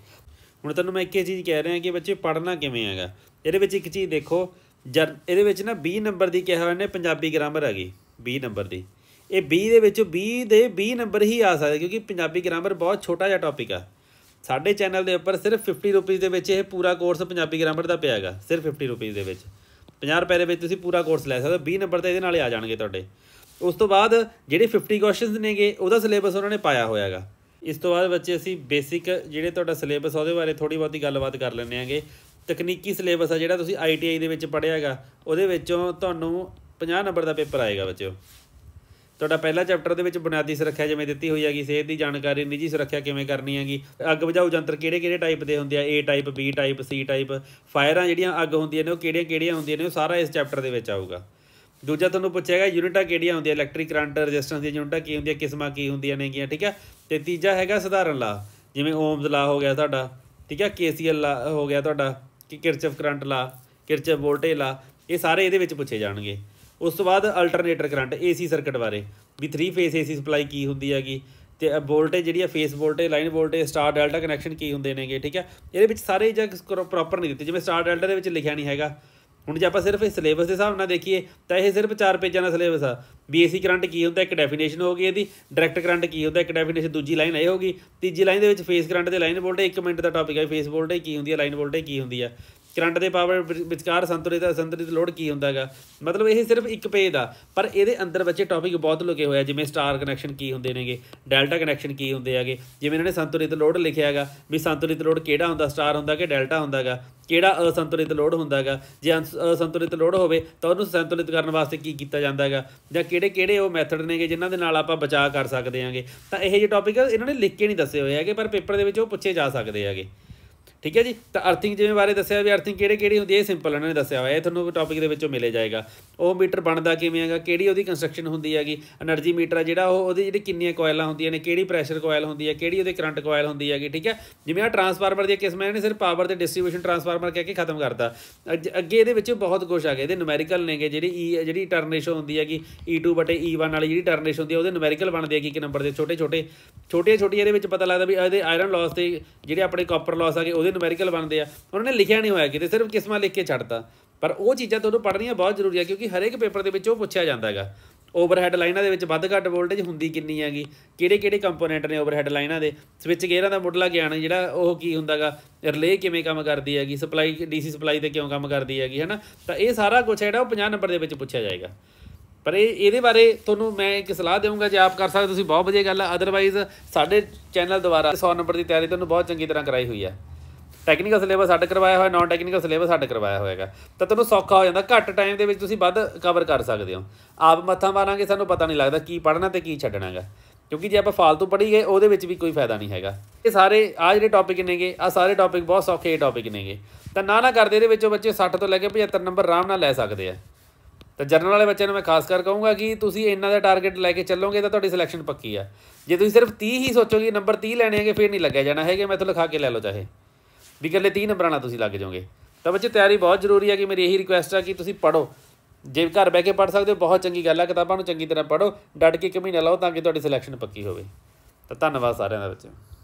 ਹੁਣ ਤੁਹਾਨੂੰ ਮੈਂ ਇੱਕੇ ਚੀਜ਼ ਕਹਿ ਰਿਹਾ ਕਿ ਬੱਚੇ ਪੜ੍ਹਨਾ ਕਿਵੇਂ ਹੈਗਾ ਇਹਦੇ ਵਿੱਚ ਇੱਕ ਚੀਜ਼ ਦੇਖੋ ਜਰ ਇਹਦੇ ਵਿੱਚ ਨਾ 20 ਨੰਬਰ ਦੀ ਕਿਹਾ ਹੋਇਆ ਨੇ ਪੰਜਾਬੀ ਗ੍ਰਾਮਰ ਹੈਗੀ 20 ਨੰਬਰ ਦੀ ਇਹ 20 ਦੇ ਵਿੱਚ 20 ਦੇ 20 ਨੰਬਰ ਹੀ ਆ ਸਕਦੇ ਕਿਉਂਕਿ ਪੰਜਾਬੀ ਗ੍ਰਾਮਰ ਬਹੁਤ ਛੋਟਾ ਜਿਹਾ ਟੌਪਿਕ ਆ ਸਾਡੇ ਚੈਨਲ ਦੇ ਉੱਪਰ ਸਿਰਫ 50 ਰੁਪਏ ਦੇ ਵਿੱਚ ਇਹ ਪੂਰਾ ਕੋਰਸ ਪੰਜਾਬੀ ਗ੍ਰਾਮਰ ਦਾ ਪਿਆ ਹੈਗਾ ਸਿਰਫ 50 ਰੁਪਏ ਦੇ ਵਿੱਚ 50 ਰੁਪਏ ਦੇ ਵਿੱਚ ਤੁਸੀਂ ਪੂਰਾ ਕੋਰਸ ਲੈ ਸਕਦੇ ਹੋ 20 ਨੰਬਰ ਤਾਂ ਇਹਦੇ ਨਾਲ ਹੀ ਆ ਜਾਣਗੇ ਤੁਹਾਡੇ ਉਸ ਤੋਂ ਬਾਅਦ ਜਿਹੜੇ 50 ਕੁਐਸਚਨਸ ਨੇਗੇ ਉਹਦਾ ਸਿਲੇਬਸ ਉਹਨਾਂ ਨੇ ਪਾਇਆ ਹੋਇਆਗਾ ਇਸ ਤੋਂ ਬਾਅਦ ਬੱਚੇ ਅਸੀਂ ਬੇਸਿਕ ਜਿਹੜੇ ਤੁਹਾਡਾ ਸਿਲੇਬਸ ਉਹਦੇ ਬਾਰੇ ਥੋੜੀ ਬਹੁਤੀ ਗੱਲਬਾਤ ਕਰ ਲੈਂਦੇ ਆਂਗੇ ਤਕਨੀਕੀ ਸਿਲੇਬਸ ਆ ਜਿਹੜਾ ਤੁਸੀਂ ਆਈਟੀਆਈ ਦੇ ਵਿੱਚ ਪੜਿਆਗਾ ਉਹਦੇ ਵਿੱਚੋਂ ਤੁਹਾਨੂੰ 50 ਨੰਬਰ ਦਾ ਪੇਪਰ ਆਏਗਾ ਬੱਚਿਓ ਤੁਹਾਡਾ ਪਹਿਲਾ ਚੈਪਟਰ ਦੇ ਵਿੱਚ ਬੁਨਿਆਦੀ ਸੁਰੱਖਿਆ ਜਿਵੇਂ ਦਿੱਤੀ ਹੋਈ ਹੈਗੀ ਸਿਹਤ ਦੀ ਜਾਣਕਾਰੀ ਨਿੱਜੀ ਸੁਰੱਖਿਆ ਕਿਵੇਂ ਕਰਨੀ ਹੈਗੀ ਅੱਗ ਬੁਝਾਊ ਯੰਤਰ ਕਿਹੜੇ-ਕਿਹੜੇ ਟਾਈਪ ਦੇ ਹੁੰਦੇ ਆ A type B type C type ਫਾਇਰਾਂ ਜਿਹੜੀਆਂ ਅੱਗ ਹੁੰਦੀਆਂ ਨੇ ਉਹ ਕਿਹੜੀਆਂ-ਕਿਹੜੀਆਂ ਹੁੰਦੀਆਂ ਨੇ ਉਹ ਸਾਰਾ ਇਸ ਚੈਪਟਰ ਦੇ ਵਿੱਚ ਆਊਗਾ ਦੂਜਾ ਤੁਹਾਨੂੰ ਪੁੱਛੇਗਾ ਯੂਨਿਟਾਂ ਕਿਹੜੀਆਂ ਹੁੰਦੀਆਂ ਇਲੈਕਟ੍ਰਿਕ ਕਰੰਟ ਰੈਜ਼ਿਸਟੈਂਸ ਦੀਆਂ ਯੂਨਿਟਾਂ ਕੀ ਹੁੰਦੀਆਂ ਕਿਸਮਾਂ ਕੀ ਹੁੰਦੀਆਂ ਨੇਗੀਆਂ ਠੀਕ ਹੈ ਤੇ ਤੀਜਾ ਹੈਗਾ ਸਧਾਰਨ ਲਾ ਜਿਵੇਂ ਓਮਸ ਲਾ ਹੋ ਗਿਆ ਤੁਹਾਡਾ ਠੀਕ ਹੈ ਕੇਸੀਐਲ ਲਾ ਹੋ ਗਿਆ ਤੁਹਾਡਾ ਕਿ ਕਿਰਚਫ ਕਰੰਟ ਲਾ ਕਿਰਚਫ ਵੋਲਟੇਜ ਲਾ ਇਹ ਸਾਰੇ ਇਹਦੇ ਵਿੱਚ ਪੁੱਛੇ ਜਾਣਗੇ ਉਸ ਤੋਂ ਬਾਅਦ ਅਲਟਰਨੇਟਰ ਕਰੰਟ ਏਸੀ ਸਰਕਟ ਬਾਰੇ ਵੀ 3 ਫੇਸ ਏਸੀ ਸਪਲਾਈ ਕੀ ਹੁੰਦੀ ਹੈਗੀ ਤੇ ਵੋਲਟੇਜ ਜਿਹੜੀ ਹੈ phase voltage line voltage star delta connection ਕੀ ਹੁੰਦੇ ਨੇਗੇ ਠੀਕ ਹੈ ਇਹਦੇ ਵਿੱਚ ਸਾਰੇ ਜਗ ਪ੍ਰੋਪਰ ਨਹੀਂ ਦਿੱਤੇ ਜਿਵੇਂ ਸਟਾਰ ਡੈਲਟਾ ਦੇ ਵਿੱਚ ਲਿਖਿਆ ਨਹੀਂ ਹੈਗਾ ਹੁਣ ਜੇ ਆਪਾਂ ਸਿਰਫ ਇਸ ਸਿਲੇਬਸ ਦੇ ਹਿਸਾਬ ਨਾਲ ਦੇਖੀਏ ਤਾਂ ਇਹ ਸਿਰਫ 4 ਪੇਜਾਂ ਦਾ ਸਿਲੇਬਸ ਆ ਬੀਏਸੀ ਕਰੰਟ ਕੀ ਹੁੰਦਾ ਇੱਕ ਡੈਫੀਨੇਸ਼ਨ ਹੋ ਗਈ ਇਹਦੀ ਡਾਇਰੈਕਟ ਕਰੰਟ ਕੀ ਹੁੰਦਾ ਇੱਕ ਡੈਫੀਨੇਸ਼ਨ ਦੂਜੀ ਲਾਈਨ ਇਹ ਹੋ ਗਈ ਤੀਜੀ ਲਾਈਨ ਦੇ ਵਿੱਚ ਫੇਸ ਕਰੰਟ ਤੇ ਲਾਈਨ ਵੋਲਟੇਜ 1 ਮਿੰਟ ਦਾ ਟਾਪਿਕ ਹੈ ਫੇਸ ਵੋਲਟੇਜ ਕੀ ਹੁੰਦੀ ਹੈ ਲਾਈਨ ਵੋਲਟੇਜ ਕੀ ਹੁੰਦੀ ਹੈ ਕਰੰਟ ਦੇ ਪਾਵਰ ਵਿਚਕਾਰ ਸੰਤੁਲਿਤ ਅਸੰਤੁਲਿਤ ਸੰਤੁਲਿਤ ਲੋਡ ਕੀ ਹੁੰਦਾਗਾ ਮਤਲਬ ਇਹ ਸਿਰਫ ਇੱਕ ਪੇਜ ਦਾ ਪਰ ਇਹਦੇ ਅੰਦਰ ਬੱਚੇ ਟੌਪਿਕ ਬਹੁਤ ਲੁਕੇ ਹੋਇਆ ਜਿਵੇਂ ਸਟਾਰ ਕਨੈਕਸ਼ਨ ਕੀ ਹੁੰਦੇ ਨੇਗੇ ਡੈਲਟਾ ਕਨੈਕਸ਼ਨ ਕੀ ਹੁੰਦੇ ਆਗੇ ਜਿਵੇਂ ਇਹਨਾਂ ਨੇ ਸੰਤੁਲਿਤ ਲੋਡ ਲਿਖਿਆਗਾ ਵੀ ਸੰਤੁਲਿਤ ਲੋਡ ਕਿਹੜਾ ਹੁੰਦਾ ਸਟਾਰ ਹੁੰਦਾ ਕਿ ਡੈਲਟਾ ਹੁੰਦਾਗਾ ਕਿਹੜਾ ਅਸੰਤੁਲਿਤ ਲੋਡ ਹੁੰਦਾਗਾ ਜੇ ਅਸੰਤੁਲਿਤ ਲੋਡ ਹੋਵੇ ਤਾਂ ਉਹਨੂੰ ਸੰਤੁਲਿਤ ਕਰਨ ਵਾਸਤੇ ਕੀ ਕੀਤਾ ਜਾਂਦਾਗਾ ਜਾਂ ਕਿਹੜੇ ਕਿਹੜੇ ਉਹ ਮੈਥਡ ਨੇਗੇ ਜਿਨ੍ਹਾਂ ਦੇ ਨਾਲ ਆਪਾਂ ਬਚਾਅ ਕਰ ਸਕਦੇ ਆਂਗੇ ਤਾਂ ਇਹ ਜਿਹੇ ਟੌਪਿਕ ਇਹਨਾਂ ਨੇ ਲਿਖ ਕੇ ਨਹੀਂ ਦੱਸੇ ਹੋਏ ਆਗੇ ਪਰ ਪੇਪਰ ਦੇ ਵਿੱਚ ਉਹ ਪੁੱਛੇ ਜਾ ਸਕਦੇ ਆਗੇ ਠੀਕ ਹੈ ਜੀ ਤਾਂ ਅਰਥਿੰਗ ਜਿਵੇਂ ਬਾਰੇ ਦੱਸਿਆ ਵੀ ਅਰਥਿੰਗ ਕਿਹੜੇ ਕਿਹੜੇ ਹੁੰਦੀ ਹੈ ਇਹ ਸਿੰਪਲ ਉਹਨਾਂ ਨੇ ਦੱਸਿਆ ਹੋਇਆ ਇਹ ਤੁਹਾਨੂੰ ਟੌਪਿਕ ਦੇ ਵਿੱਚੋਂ ਮਿਲੇ ਜਾਏਗਾ ਉਹ ਮੀਟਰ ਬਣਦਾ ਕਿਵੇਂ ਹੈਗਾ ਕਿਹੜੀ ਉਹਦੀ ਕੰਸਟਰਕਸ਼ਨ ਹੁੰਦੀ ਹੈਗੀ એનર્ਜੀ ਮੀਟਰ ਆ ਜਿਹੜਾ ਉਹ ਉਹਦੀ ਜਿਹੜੀ ਕਿੰਨੀਆਂ ਕੋਇਲਾਂ ਹੁੰਦੀਆਂ ਨੇ ਕਿਹੜੀ ਪ੍ਰੈਸ਼ਰ ਕੋਇਲ ਹੁੰਦੀ ਹੈ ਕਿਹੜੀ ਉਹਦੇ ਕਰੰਟ ਕੋਇਲ ਹੁੰਦੀ ਹੈਗੀ ਠੀਕ ਹੈ ਜਿਵੇਂ ਆ ਟਰਾਂਸਫਾਰਮਰ ਦੀ ਕਿਸਮ ਨੇ ਸਿਰਫ ਪਾਵਰ ਤੇ ਡਿਸਟ੍ਰੀਬਿਊਸ਼ਨ ਟਰਾਂਸਫਾਰਮਰ ਕਹਿ ਕੇ ਖਤਮ ਕਰਤਾ ਅੱਗੇ ਇਹਦੇ ਵਿੱਚ ਬਹੁਤ ਕੁਝ ਆ ਗਿਆ ਇਹਦੇ ਨੂਮੈਰੀਕਲ ਨੇਗੇ ਜਿਹੜੀ ਈ e, ਜਿਹੜੀ ਟਰਨ ਹੁੰਦੀ ਹੈਗੀ E2 E1 ਵਾਲੀ ਜਿਹੜੀ ਟਰਨ ਹੁੰਦੀ ਹੈ ਉਹਦੇ ਨੂਮੈਰੀਕਲ ਬਣਦੇ ਆ ਕਿ ਨੰਬਰ ਦੇ ਛੋਟੇ ਛੋਟੇ ਛੋਟੇ ਛੋਟੇ ਇਹਦੇ ਵਿੱਚ ਪਤਾ ਲੱਗਦਾ ਵੀ ਇਹਦੇ ਆਇਰਨ ਲਾਸ ਤੇ ਜਿਹੜੇ ਆਪਣੇ ਕਾਪਰ ਲਾਸ ਆਗੇ ਉਹਦੇ ਪੂਰੇ ਨੂਮੈਰੀਕਲ ਬਣਦੇ ਆ ਉਹਨਾਂ ਨੇ ਲਿਖਿਆ ਨਹੀਂ ਹੋਇਆ ਕਿਤੇ ਸਿਰਫ ਕਿਸਮਾਂ ਲਿਖ ਕੇ ਛੱਡਤਾ ਪਰ ਉਹ ਚੀਜ਼ਾਂ ਤੁਹਾਨੂੰ ਪੜ੍ਹਨੀਆਂ ਬਹੁਤ ਜ਼ਰੂਰੀ ਆ ਕਿਉਂਕਿ ਹਰੇਕ ਪੇਪਰ ਦੇ ਵਿੱਚ ਉਹ ਪੁੱਛਿਆ ਜਾਂਦਾ ਹੈਗਾ ਓਵਰਹੈਡ ਲਾਈਨਾਂ ਦੇ ਵਿੱਚ ਵੱਧ ਘੱਟ ਵੋਲਟੇਜ ਹੁੰਦੀ ਕਿੰਨੀ ਹੈਗੀ ਕਿਹੜੇ ਕਿਹੜੇ ਕੰਪੋਨੈਂਟ ਨੇ ਓਵਰਹੈਡ ਲਾਈਨਾਂ ਦੇ ਸਵਿਚ ਗੇਅਰਾਂ ਦਾ ਮੁੱਢਲਾ ਗਿਆਨ ਜਿਹੜਾ ਉਹ ਕੀ ਹੁੰਦਾਗਾ ਰਿਲੇ ਕਿਵੇਂ ਕੰਮ ਕਰਦੀ ਹੈਗੀ ਸਪਲਾਈ ਡੀਸੀ ਸਪਲਾਈ ਤੇ ਕਿਉਂ ਕੰਮ ਕਰਦੀ ਹੈਗੀ ਹੈਨਾ ਤਾਂ ਇਹ ਸਾਰਾ ਕੁਝ ਜਿਹੜਾ ਉਹ 50 ਨੰਬਰ ਦੇ ਵਿੱਚ ਪੁੱਛਿਆ ਜਾਏਗਾ ਪਰ ਇਹ ਇਹਦੇ ਬਾਰੇ ਤੁਹਾਨੂੰ ਮੈਂ ਇੱਕ ਸਲਾਹ ਦੇਵਾਂਗਾ ਜੇ ਆਪ ਕਰ ਸਕਦੇ ਤੁਸੀਂ ਬਹੁਤ ਵਧੀਆ ਗੱਲ ਆ ਅਦਰਵਾਈਜ਼ ਸਾਡੇ ਚੈਨਲ ਦੁਆਰਾ 100 ਨੰਬਰ ਦੀ ਤਿਆਰੀ ਤੁਹਾਨੂੰ ਬਹੁਤ ਚੰਗੀ ਤਰ੍ਹਾਂ ਕਰਾਈ ਹੋਈ ਆ ਟੈਕਨੀਕਲ ਸਿਲੇਬਸ ਅੱਡ ਕਰਵਾਇਆ ਹੋਇਆ ਨਾਨ ਟੈਕਨੀਕਲ ਸਿਲੇਬਸ ਅੱਡ ਕਰਵਾਇਆ ਹੋਇਆਗਾ ਤਾਂ ਤੁਹਾਨੂੰ ਸੌਖਾ ਹੋ ਜਾਂਦਾ ਘੱਟ ਟਾਈਮ ਦੇ ਵਿੱਚ ਤੁਸੀਂ ਵੱਧ ਕਵਰ ਕਰ ਸਕਦੇ ਹੋ ਆਪ ਮੱਥਾ ਮਾਰਾਂਗੇ ਸਾਨੂੰ ਪਤਾ ਨਹੀਂ ਲੱਗਦਾ ਕੀ ਪੜ੍ਹਨਾ ਤੇ ਕੀ ਛੱਡਣਾਗਾ ਕਿਉਂਕਿ ਜੇ ਆਪਾਂ ਫालतू ਪੜ੍ਹੀ ਗਏ ਉਹਦੇ ਵਿੱਚ ਵੀ ਕੋਈ ਫਾਇਦਾ ਨਹੀਂ ਹੈਗਾ ਇਹ ਸਾਰੇ ਆ ਜਿਹੜੇ ਟੌਪਿਕ ਨੇਗੇ ਆ ਸਾਰੇ ਟੌਪਿਕ ਬਹੁਤ ਸੌਖੇ ਟੌਪਿਕ ਨੇਗੇ ਤਾਂ ਨਾ ਨਾ ਕਰਦੇ ਇਹਦੇ ਵਿੱਚੋਂ ਬੱਚੇ 60 ਤੋਂ ਲੈ ਕੇ 75 ਨੰਬਰ ਆਰਾਮ ਨਾਲ ਲੈ ਸਕਦੇ ਆ ਤਾਂ ਜਨਰਲ ਵਾਲੇ ਬੱਚਿਆਂ ਨੂੰ ਮੈਂ ਖਾਸ ਕਰ ਕਹੂੰਗਾ ਕਿ ਤੁਸੀਂ ਇਹਨਾਂ ਦਾ ਟਾਰਗੇਟ ਲੈ ਕੇ ਚੱਲੋਗੇ ਤਾਂ ਤੁਹਾਡੀ ਸਿਲੈਕਸ਼ਨ ਪੱਕੀ ਆ ਜੇ ਤੁਸੀਂ ਸਿਰਫ 30 ਹੀ ਸੋਚੋਗੇ ਨੰਬਰ 30 ਲੈਣੇ ਹੈਗੇ ਫੇਰ ਨਹੀਂ ਲੱਗਿਆ ਜਾਣਾ ਹੈਗੇ ਮੈਂ ਤੁਹਾਨੂੰ ਲਿਖਾ ਕੇ ਲੈ ਲਓ ਚਾਹੇ ਵੀ ਇਕੱਲੇ 30 ਨੰਬਰਾਂ ਨਾਲ ਤੁਸੀਂ ਲੱਗ ਜਾਓਗੇ ਤਾਂ ਬੱਚੇ ਤਿਆਰੀ ਬਹੁਤ ਜ਼ਰੂਰੀ ਹੈ ਕਿ ਮੇਰੀ ਇਹੀ ਰਿਕੁਐਸਟ ਹੈ ਕਿ ਤੁਸੀਂ ਪੜੋ ਜੇ ਘਰ ਬਹਿ ਕੇ ਪੜ ਸਕਦੇ ਹੋ ਬਹੁਤ ਚੰਗੀ ਗੱਲ ਹੈ ਕਿਤਾਬਾਂ ਨੂੰ ਚੰਗੀ ਤਰ੍ਹਾਂ ਪੜੋ ਡਟ ਕੇ ਇੱਕ ਮਹੀਨਾ ਲਾਓ ਤਾਂ ਕਿ ਤੁਹਾਡੀ ਸਿਲੈਕਸ਼ਨ ਪੱਕੀ ਹੋਵੇ ਤਾਂ ਧੰਨਵਾਦ ਸਾਰਿਆਂ ਦਾ ਬੱਚੇ